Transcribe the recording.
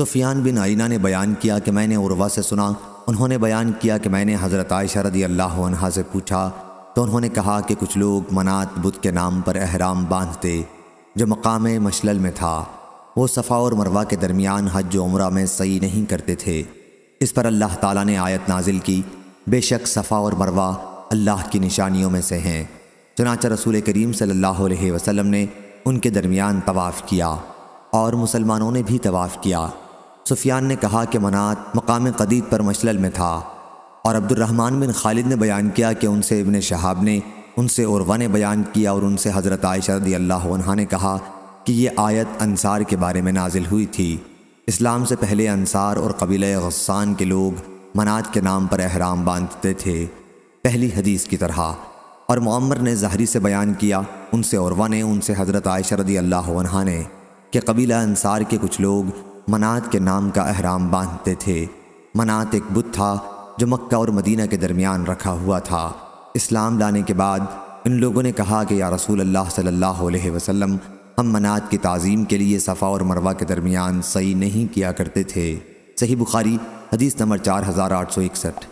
सुफियान बिन arena ने बयान किया कि मैंने उर्वा से सुना उन्होंने बयान किया कि मैंने हज़रत आयशा रदी अल्लाह अनहा से पूछा तो उन्होंने कहा कि कुछ लोग मनात बुद्ध के नाम पर अहराम बांधते जो मकाम मशलल में था वो सफ़ा और मरवा के दरमियान हज उम्र में सही नहीं करते थे इस पर अल्लाह ताला ने आयत नाजिल की बेशक सफ़ा और मरवा अल्लाह की निशानियों में से हैं चनाचा रसूल करीम सल्ला वसलम ने उनके दरमियान तवाफ़ किया और मुसलमानों ने भी तवाफ़ किया सुफियान ने कहा कि मनात मकाम कदीद पर मशलल में था और अब्दुलरहमान बिन खालिद ने बयान किया कि उनसे इबन शहाब ने उनसे उर्वा ने बयान किया और उनसे हज़रत आयशरदी अल्लाह ने कहा कि ये आयत अनसार के बारे में नाजिल हुई थी इस्लाम से पहले अनसार और कबील गस्सान के लोग मनात के नाम पर अहराम बांधते थे पहली हदीस की तरह और मम्मर ने जहरी से बयान किया उनसे औरवा ने उनसे हज़रत आयशरदी अल्लाह ने कि कबीला अनसार के कुछ लोग मनात के नाम का अहराम बांधते थे मनात एक बुत था जो मक्का और मदीना के दरमियान रखा हुआ था इस्लाम लाने के बाद इन लोगों ने कहा कि या रसूल अल्लाह सल्लल्लाहु अलैहि वसल्लम हम मनात की तज़ीम के लिए सफ़ा और मरवा के दरमियान सही नहीं किया करते थे सही बुखारी हदीस नंबर चार हज़ार आठ सौ इकसठ